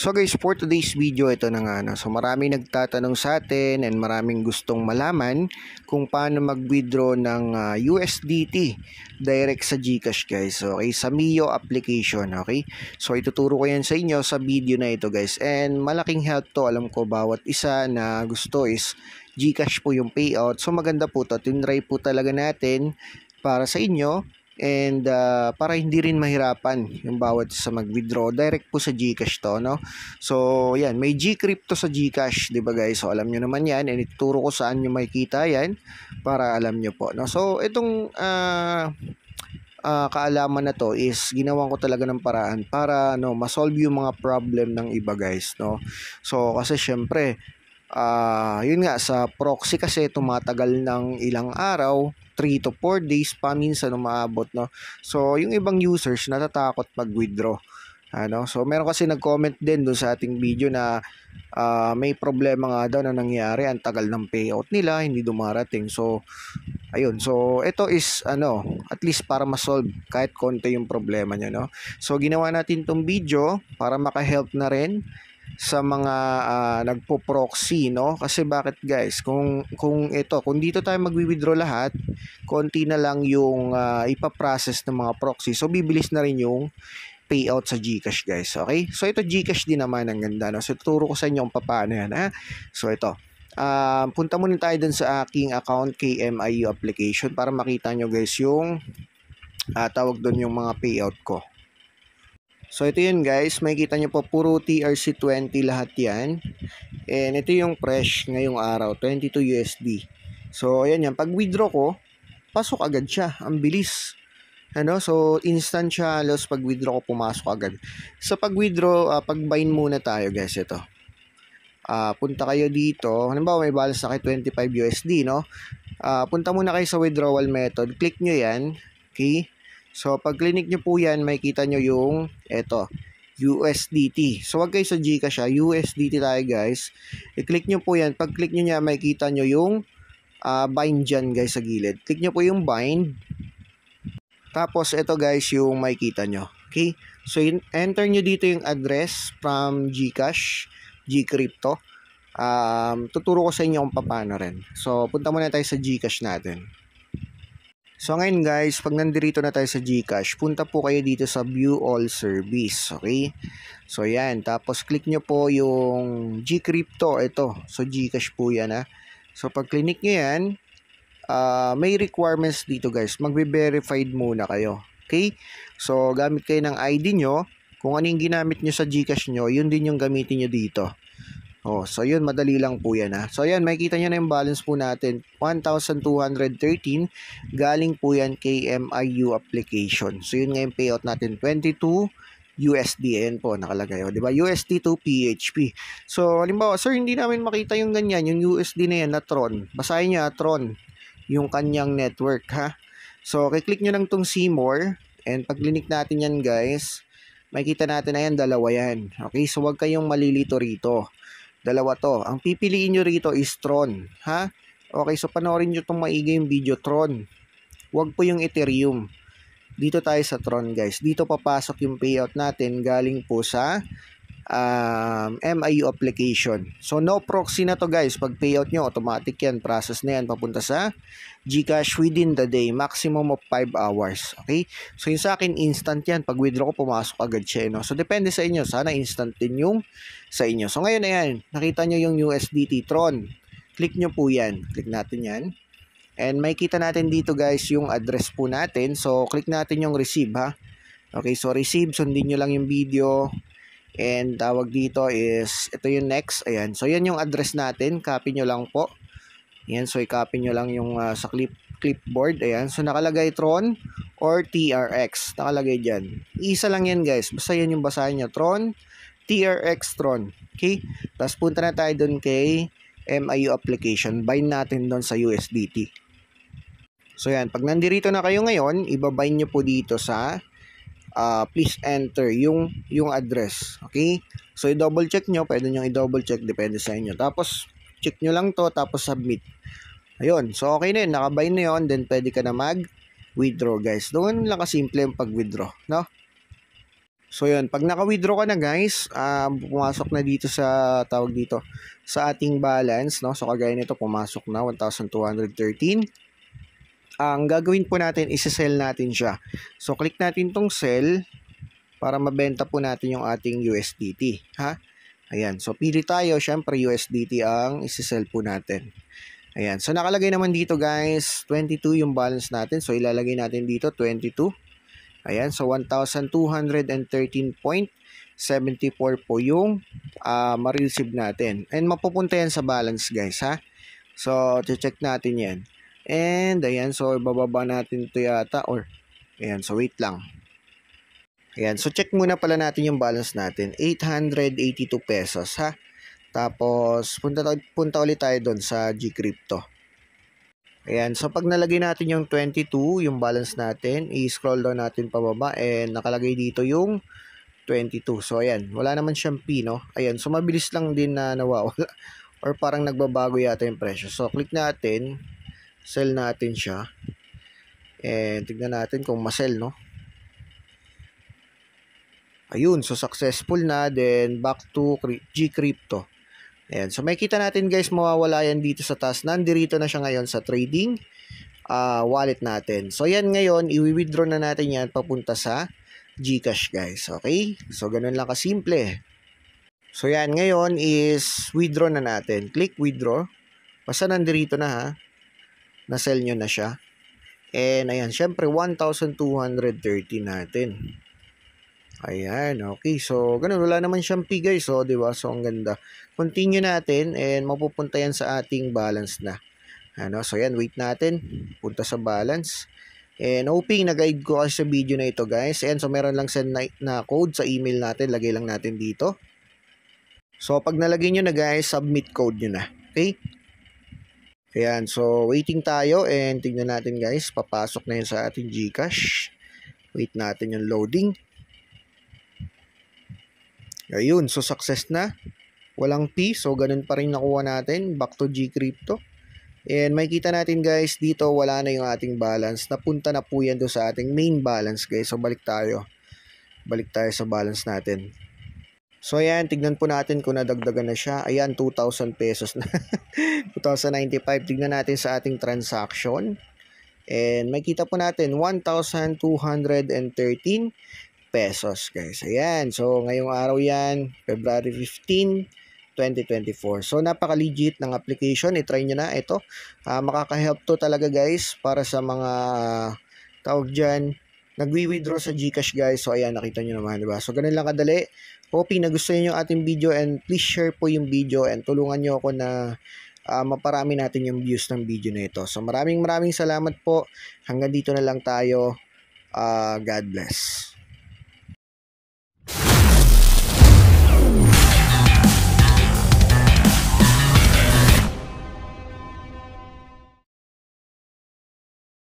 So guys, for today's video, ito na nga. No? So maraming nagtatanong sa atin and maraming gustong malaman kung paano mag-withdraw ng uh, ah, USDT direct sa GCash guys. Okay, sa Mio application. Okay, so ituturo ko yan sa inyo sa video na ito guys. And malaking help to. Alam ko bawat isa na gusto is GCash po yung payout. So maganda po to. Tinry po talaga natin para sa inyo and uh, para hindi rin mahirapan yung bawat sa mag-withdraw direct po sa GCash to no so yan may G-Crypto sa GCash di ba guys so alam niyo naman yan and ituturo ko saan niyo makikita yan para alam niyo po no so itong uh, uh, kaalaman na to is ginawan ko talaga ng paraan para no masolve yung mga problem ng iba guys no so kasi syempre uh, yun nga sa proxy kasi tumatagal ng ilang araw 3 to 4 days pa minsan umaabot no so yung ibang users natatakot mag withdraw ano so meron kasi nag-comment din dun sa ating video na uh, may problema nga daw na nangyari ang tagal ng payout nila hindi dumarating so ayun so ito is ano at least para ma-solve kahit konti yung problema niya no so ginawa natin tong video para maka-help na rin sa mga uh, nagpo-proxy, no? Kasi bakit guys, kung kung ito, kung dito tayo magwi-withdraw lahat, konti na lang yung uh, ipa-process ng mga proxy. So bibilis na rin yung payout sa GCash guys, okay? So ito GCash din naman ang ganda, no? So tuturo ko sa inyo kung paano yan, ha? So ito, uh, punta muna tayo dun sa aking account KMIU application para makita nyo guys yung uh, tawag doon yung mga payout ko. So ito yun guys, makikita nyo po puro TRC20 lahat yan. And ito yung fresh ngayong araw, 22 USD. So ayan yan, pag withdraw ko, pasok agad siya, ang bilis. Ano? So instant siya, halos pag withdraw ko pumasok agad. Sa so, pag withdraw, uh, pag bind muna tayo guys ito. Uh, punta kayo dito, halimbawa may balance na kay 25 USD, no? Uh, punta muna kayo sa withdrawal method, click nyo yan, okay? So, pag clinic nyo po yan, makikita nyo yung, eto, USDT. So, wag kayo sa Gcash ha, ah. USDT tayo guys. I-click nyo po yan. Pag click nyo niya, makikita nyo yung uh, bind dyan guys sa gilid. Click nyo po yung bind. Tapos, ito guys yung makikita nyo. Okay? So, enter nyo dito yung address from Gcash, Gcrypto. Um, tuturo ko sa inyo kung paano rin. So, punta muna tayo sa Gcash natin. So ngayon guys, pag nandirito na tayo sa GCash, punta po kayo dito sa view all service, okay? So yan, tapos click nyo po yung Gcrypto, ito. So GCash po yan ha. So pag click nyo yan, uh, may requirements dito guys. Magbe-verified muna kayo, okay? So gamit kayo ng ID nyo. Kung ano yung ginamit nyo sa GCash nyo, yun din yung gamitin nyo dito. Oh, so yun, madali lang po yan ha. Ah. So ayan, makita niyo na yung balance po natin. 1,213 galing po yan kay MIU application. So yun nga yung payout natin, 22 USD. Ayan po, nakalagay. O, oh, diba? USD to PHP. So, halimbawa, sir, hindi namin makita yung ganyan, yung USD na yan na Tron. Basahin nyo, ah, Tron. Yung kanyang network, ha? So, click niyo lang tong see more. And paglinik natin yan, guys, Makita natin ayan dalawa yan. Okay, so wag kayong malilito rito. Dalawa to. Ang pipiliin nyo rito is Tron. Ha? Okay, so panoorin nyo itong maigi yung video Tron. Huwag po yung Ethereum. Dito tayo sa Tron guys. Dito papasok yung payout natin galing po sa um, MIU application. So, no proxy na to guys. Pag payout nyo, automatic yan. Process na yan papunta sa Gcash within the day. Maximum of 5 hours. Okay? So, yung sa akin, instant yan. Pag withdraw ko, pumasok agad siya. No? So, depende sa inyo. Sana instant din yung sa inyo. So, ngayon, ayan. Nakita nyo yung USDT Tron. Click nyo po yan. Click natin yan. And makikita natin dito guys yung address po natin. So, click natin yung receive ha. Okay, so receive, sundin nyo lang yung video. And tawag dito is, ito yung next. Ayan. So, yan yung address natin. Copy nyo lang po. Ayan. So, i-copy nyo lang yung uh, sa clip, clipboard. Ayan. So, nakalagay Tron or TRX. Nakalagay dyan. Isa lang yan, guys. Basta yan yung basahin nyo. Tron, TRX Tron. Okay? Tapos, punta na tayo dun kay MIU application. Bind natin dun sa USDT. So, yan. Pag nandirito na kayo ngayon, ibabind nyo po dito sa uh, please enter yung yung address. Okay? So i-double check nyo, pwede nyo i-double check depende sa inyo. Tapos check nyo lang to tapos submit. Ayun. So okay na yun, nakabay na yun, then pwede ka na mag withdraw guys. Doon lang kasimple yung pag-withdraw, no? So yun, pag naka-withdraw ka na guys, uh, pumasok na dito sa tawag dito sa ating balance, no? So kagaya nito pumasok na 1213 ang gagawin po natin, isa-sell natin siya. So, click natin tong sell para mabenta po natin yung ating USDT. Ha? Ayan. So, pili tayo. syempre USDT ang isa-sell po natin. Ayan. So, nakalagay naman dito, guys, 22 yung balance natin. So, ilalagay natin dito, 22. Ayan. So, 1,213.74 po yung uh, ma-receive natin. And mapupunta yan sa balance, guys, ha? So, check natin yan. And ayan, so bababa natin ito yata or ayan, so wait lang. Ayan, so check muna pala natin yung balance natin. 882 pesos ha. Tapos punta, punta ulit tayo doon sa Gcrypto. Ayan, so pag nalagay natin yung 22, yung balance natin, i-scroll down natin pababa and nakalagay dito yung 22. So ayan, wala naman siyang P, no? Ayan, so mabilis lang din na nawawala or parang nagbabago yata yung presyo. So click natin, sell natin siya. And tignan natin kung ma-sell no? Ayun, so successful na. Then, back to G-Crypto. Ayan, so makikita natin guys, mawawala yan dito sa task. Nandirito na siya ngayon sa trading uh, wallet natin. So, yan ngayon, i-withdraw na natin yan papunta sa Gcash guys. Okay? So, ganun lang kasimple. So, yan ngayon is withdraw na natin. Click withdraw. Basta nandirito na ha na-sell nyo na siya. And ayan, syempre 1,230 natin. Ayan, okay. So, ganun. Wala naman siyang P guys, oh, di ba? So, ang ganda. Continue natin and mapupunta yan sa ating balance na. Ano? So, ayan, wait natin. Punta sa balance. And hoping na-guide ko kasi sa video na ito guys. And so, meron lang send na, na code sa email natin. Lagay lang natin dito. So, pag nalagay nyo na guys, submit code nyo na. Okay? Ayan, so waiting tayo and tingnan natin guys, papasok na yun sa ating Gcash. Wait natin yung loading. Ayun, so success na. Walang fee, so ganun pa rin nakuha natin. Back to Gcrypto. crypto And makikita natin guys, dito wala na yung ating balance. Napunta na po yan doon sa ating main balance guys. So balik tayo. Balik tayo sa balance natin. So ayan, tignan po natin kung nadagdagan na siya. Ayan, 2,000 pesos na. 2,095. Tignan natin sa ating transaction. And makita po natin, 1,213 pesos guys. Ayan, so ngayong araw yan, February 15, 2024. So napaka-legit ng application. I-try nyo na ito. Uh, makaka-help to talaga guys para sa mga ah, tawag dyan, nagwi-withdraw sa GCash guys. So ayan, nakita niyo naman, di ba? So ganun lang kadali. Hope na gusto niyo yung ating video and please share po yung video and tulungan niyo ako na uh, maparami natin yung views ng video na ito. So maraming maraming salamat po. Hanggang dito na lang tayo. Uh, God bless.